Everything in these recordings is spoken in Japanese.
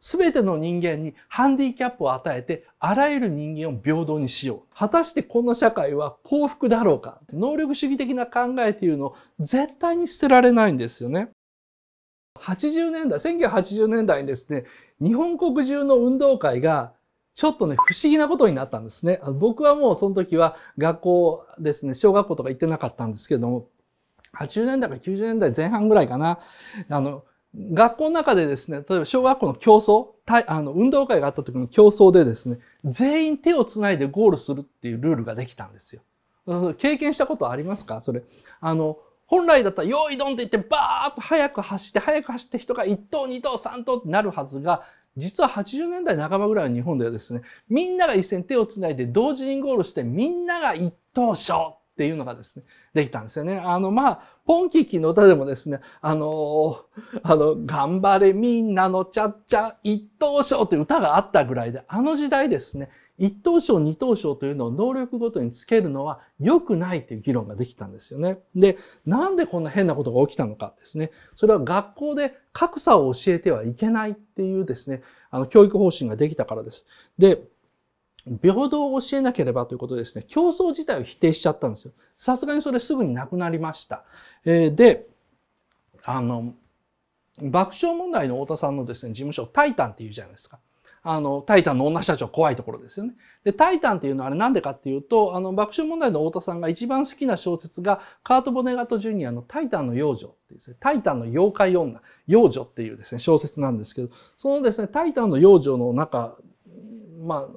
全ての人間にハンディキャップを与えて、あらゆる人間を平等にしよう。果たしてこの社会は幸福だろうか能力主義的な考えっていうのを絶対に捨てられないんですよね。80年代、1980年代にですね、日本国中の運動会がちょっとね、不思議なことになったんですね。僕はもうその時は学校ですね、小学校とか行ってなかったんですけども、80年代か90年代前半ぐらいかな、あの、学校の中でですね、例えば小学校の競争、あの運動会があった時の競争でですね、全員手をつないでゴールするっていうルールができたんですよ。経験したことありますかそれ。あの、本来だったら、よいどんって言って、バーッと早く走って、早く走って人が1等、2等、3等ってなるはずが、実は80年代半ばぐらいの日本ではですね、みんなが一斉に手をつないで同時にゴールして、みんなが1等賞っていうのがですね、できたんですよね。あの、まあ、ポンキキの歌でもですね、あの、あの、頑張れみんなのちゃっちゃ一等賞って歌があったぐらいで、あの時代ですね、一等賞、二等賞というのを能力ごとにつけるのは良くないという議論ができたんですよね。で、なんでこんな変なことが起きたのかですね。それは学校で格差を教えてはいけないっていうですね、あの、教育方針ができたからです。で、平等を教えなければということですね。競争自体を否定しちゃったんですよ。さすがにそれすぐになくなりました。えー、で、あの、爆笑問題の太田さんのですね、事務所、タイタンっていうじゃないですか。あの、タイタンの女社長怖いところですよね。で、タイタンっていうのはあれなんでかっていうと、あの、爆笑問題の太田さんが一番好きな小説が、カート・ボネガト・ジュニアのタイタンの幼女ってですね、タイタンの妖怪女、幼女っていうですね、小説なんですけど、そのですね、タイタンの幼女の中、まあ、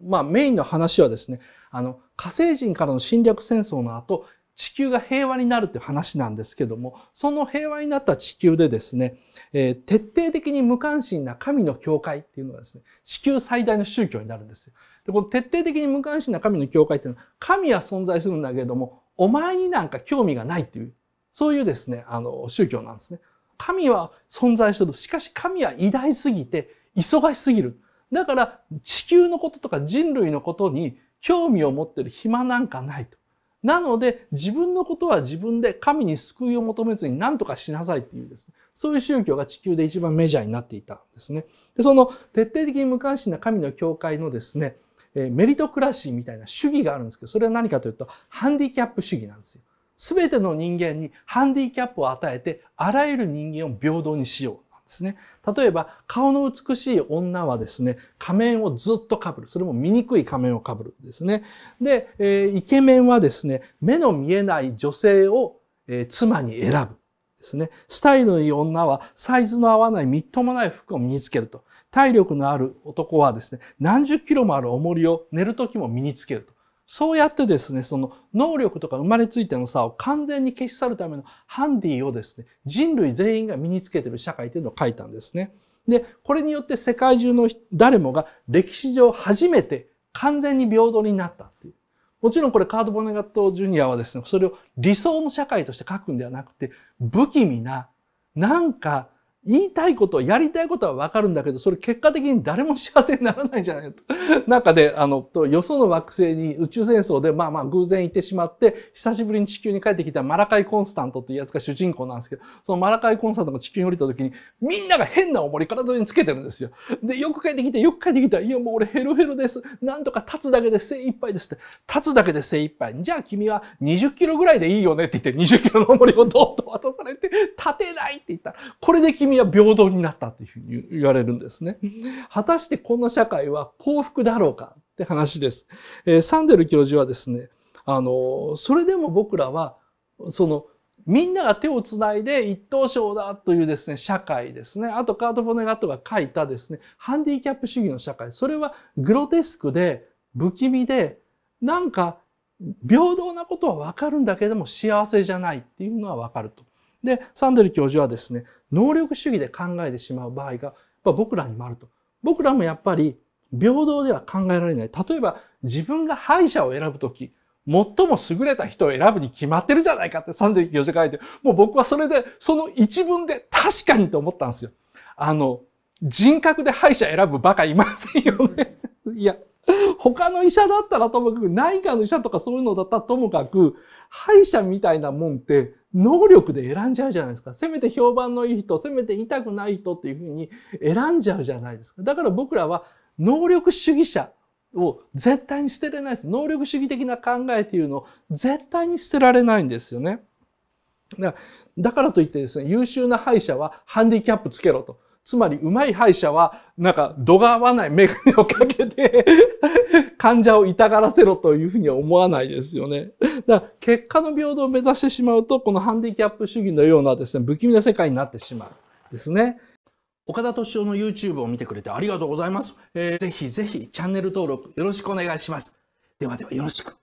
まあ、メインの話はですね、あの、火星人からの侵略戦争の後、地球が平和になるって話なんですけども、その平和になった地球でですね、えー、徹底的に無関心な神の教会っていうのがですね、地球最大の宗教になるんですよ。で、この徹底的に無関心な神の教会っていうのは、神は存在するんだけども、お前になんか興味がないっていう、そういうですね、あの、宗教なんですね。神は存在する。しかし神は偉大すぎて、忙しすぎる。だから地球のこととか人類のことに興味を持ってる暇なんかないと。なので自分のことは自分で神に救いを求めずに何とかしなさいっていうです、ね、そういう宗教が地球で一番メジャーになっていたんですね。でその徹底的に無関心な神の教会のですね、メリトクラシーみたいな主義があるんですけど、それは何かというと、ハンディキャップ主義なんですよ。全ての人間にハンディキャップを与えて、あらゆる人間を平等にしよう。なんですね。例えば、顔の美しい女はですね、仮面をずっと被る。それも醜い仮面を被るんですね。で、えー、イケメンはですね、目の見えない女性を、えー、妻に選ぶ。ですね。スタイルのいい女はサイズの合わないみっともない服を身につけると。体力のある男はですね、何十キロもある重りを寝る時も身につけると。そうやってですね、その能力とか生まれついての差を完全に消し去るためのハンディをですね、人類全員が身につけてる社会というのを書いたんですね。で、これによって世界中の誰もが歴史上初めて完全に平等になったっていう。もちろんこれカード・ボネガット・ジュニアはですね、それを理想の社会として書くんではなくて、不気味な、なんか言いたいこと、やりたいことはわかるんだけど、それ結果的に誰も幸せにならないじゃないと。なんかで、あの、よその惑星に宇宙戦争で、まあまあ偶然行ってしまって、久しぶりに地球に帰ってきたマラカイ・コンスタントっていうやつが主人公なんですけど、そのマラカイ・コンスタントが地球に降りた時に、みんなが変な重り体につけてるんですよ。で、よく帰ってきて、よく帰ってきた。いや、もう俺ヘロヘロです。なんとか立つだけで精一杯ですって。立つだけで精一杯。じゃあ君は20キロぐらいでいいよねって言って、20キロの重りをどっと渡されて、立てないって言ったら、これで君みは平等になったというふうに言われるんですね。果たしてこんな社会は幸福だろうかって話です。えー、サンデル教授はですね、あの、それでも僕らは、その、みんなが手をつないで一等賞だというですね、社会ですね。あとカート・ボネガットが書いたですね、ハンディキャップ主義の社会。それはグロテスクで、不気味で、なんか平等なことはわかるんだけども幸せじゃないっていうのはわかると。で、サンデル教授はですね、能力主義で考えてしまう場合が、僕らにもあると。僕らもやっぱり平等では考えられない。例えば自分が敗者を選ぶとき、最も優れた人を選ぶに決まってるじゃないかってサンデル教授書いて、もう僕はそれで、その一文で確かにと思ったんですよ。あの、人格で敗者選ぶ馬鹿いませんよね。いや、他の医者だったらともかく、内科の医者とかそういうのだったらともかく、歯医者みたいなもんって、能力で選んじゃうじゃないですか。せめて評判のいい人、せめて痛くない人っていうふうに選んじゃうじゃないですか。だから僕らは能力主義者を絶対に捨てれないです。能力主義的な考えっていうのを絶対に捨てられないんですよね。だからといってですね、優秀な歯医者はハンディキャップつけろと。つまり、うまい歯医者は、なんか、度が合わないメガネをかけて 患者を痛がらせろというふうには思わないですよね。だから、結果の平等を目指してしまうと、このハンディキャップ主義のようなですね、不気味な世界になってしまう。ですね。岡田敏夫の YouTube を見てくれてありがとうございます。えー、ぜひぜひチャンネル登録よろしくお願いします。ではではよろしく。